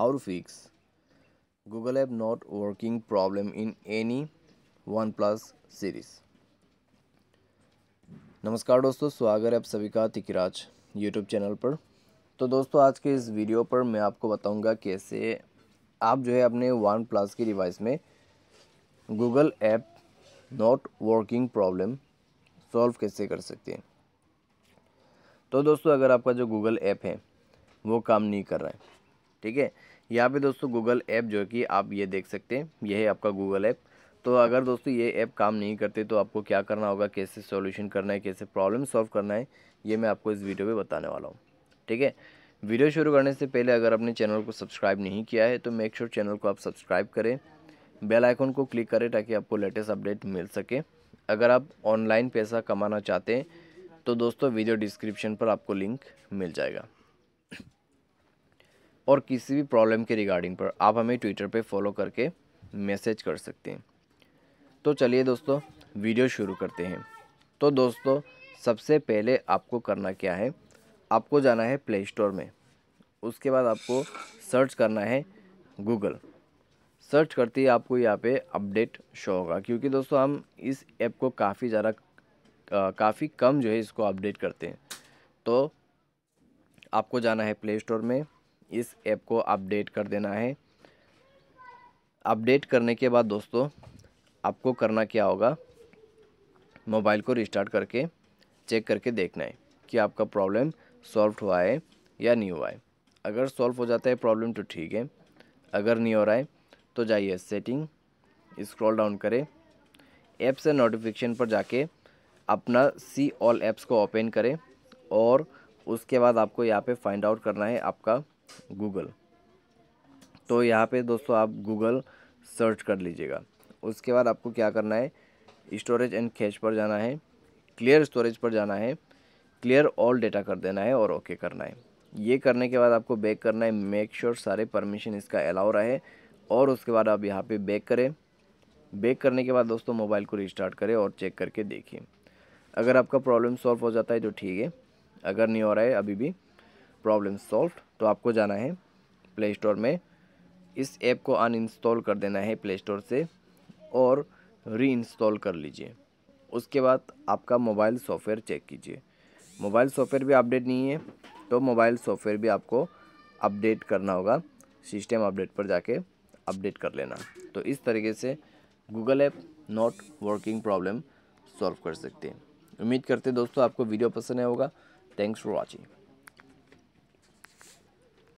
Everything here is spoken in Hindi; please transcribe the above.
how to fix google app not working problem in any OnePlus series नमस्कार दोस्तों स्वागत है आप सभी का तिकराज यूट्यूब चैनल पर तो दोस्तों आज के इस वीडियो पर मैं आपको बताऊंगा कैसे आप जो है अपने वन प्लस की डिवाइस में Google app not working problem solve कैसे कर सकते हैं तो दोस्तों अगर आपका जो गूगल ऐप है वो काम नहीं कर रहा है ठीक है यहाँ पे दोस्तों गूगल ऐप जो कि आप ये देख सकते हैं यह है आपका गूगल ऐप तो अगर दोस्तों ये ऐप काम नहीं करते तो आपको क्या करना होगा कैसे सॉल्यूशन करना है कैसे प्रॉब्लम सॉल्व करना है ये मैं आपको इस वीडियो में बताने वाला हूँ ठीक है वीडियो शुरू करने से पहले अगर आपने चैनल को सब्सक्राइब नहीं किया है तो मेक श्योर sure चैनल को आप सब्सक्राइब करें बेल आइकन को क्लिक करें ताकि आपको लेटेस्ट अपडेट मिल सके अगर आप ऑनलाइन पैसा कमाना चाहते हैं तो दोस्तों वीडियो डिस्क्रिप्शन पर आपको लिंक मिल जाएगा और किसी भी प्रॉब्लम के रिगार्डिंग पर आप हमें ट्विटर पे फॉलो करके मैसेज कर सकते हैं तो चलिए दोस्तों वीडियो शुरू करते हैं तो दोस्तों सबसे पहले आपको करना क्या है आपको जाना है प्ले स्टोर में उसके बाद आपको सर्च करना है गूगल सर्च करते ही आपको यहाँ पे अपडेट शो होगा क्योंकि दोस्तों हम इस ऐप को काफ़ी ज़्यादा काफ़ी कम जो है इसको अपडेट करते हैं तो आपको जाना है प्ले स्टोर में इस ऐप को अपडेट कर देना है अपडेट करने के बाद दोस्तों आपको करना क्या होगा मोबाइल को रिस्टार्ट करके चेक करके देखना है कि आपका प्रॉब्लम सॉल्व हुआ है या नहीं हुआ है अगर सॉल्व हो जाता है प्रॉब्लम तो ठीक है अगर नहीं हो रहा है तो जाइए सेटिंग स्क्रॉल डाउन करें ऐप से नोटिफिकेशन पर जाके अपना सी ऑल ऐप्स को ओपन करें और उसके बाद आपको यहाँ पे फाइंड आउट करना है आपका गूगल तो यहाँ पे दोस्तों आप गूगल सर्च कर लीजिएगा उसके बाद आपको क्या करना है स्टोरेज एंड कैश पर जाना है क्लियर स्टोरेज पर जाना है क्लियर ऑल डेटा कर देना है और ओके करना है ये करने के बाद आपको बैक करना है मेक श्योर sure सारे परमिशन इसका अलाउ रहे और उसके बाद आप यहाँ पे बैक करें बैक करने के बाद दोस्तों मोबाइल को रिस्टार्ट करें और चेक करके देखिए अगर आपका प्रॉब्लम सॉल्व हो जाता है तो ठीक है अगर नहीं हो रहा है अभी भी प्रॉब्लम सॉल्व तो आपको जाना है प्ले स्टोर में इस ऐप को अनइंस्टॉल कर देना है प्ले स्टोर से और री इंस्टॉल कर लीजिए उसके बाद आपका मोबाइल सॉफ्टवेयर चेक कीजिए मोबाइल सॉफ्टवेयर भी अपडेट नहीं है तो मोबाइल सॉफ्टवेयर भी आपको अपडेट करना होगा सिस्टम अपडेट पर जाके अपडेट कर लेना तो इस तरीके से Google app not working problem solve कर सकते हैं उम्मीद करते दोस्तों आपको वीडियो पसंद आया होगा थैंक्स फॉर वॉचिंग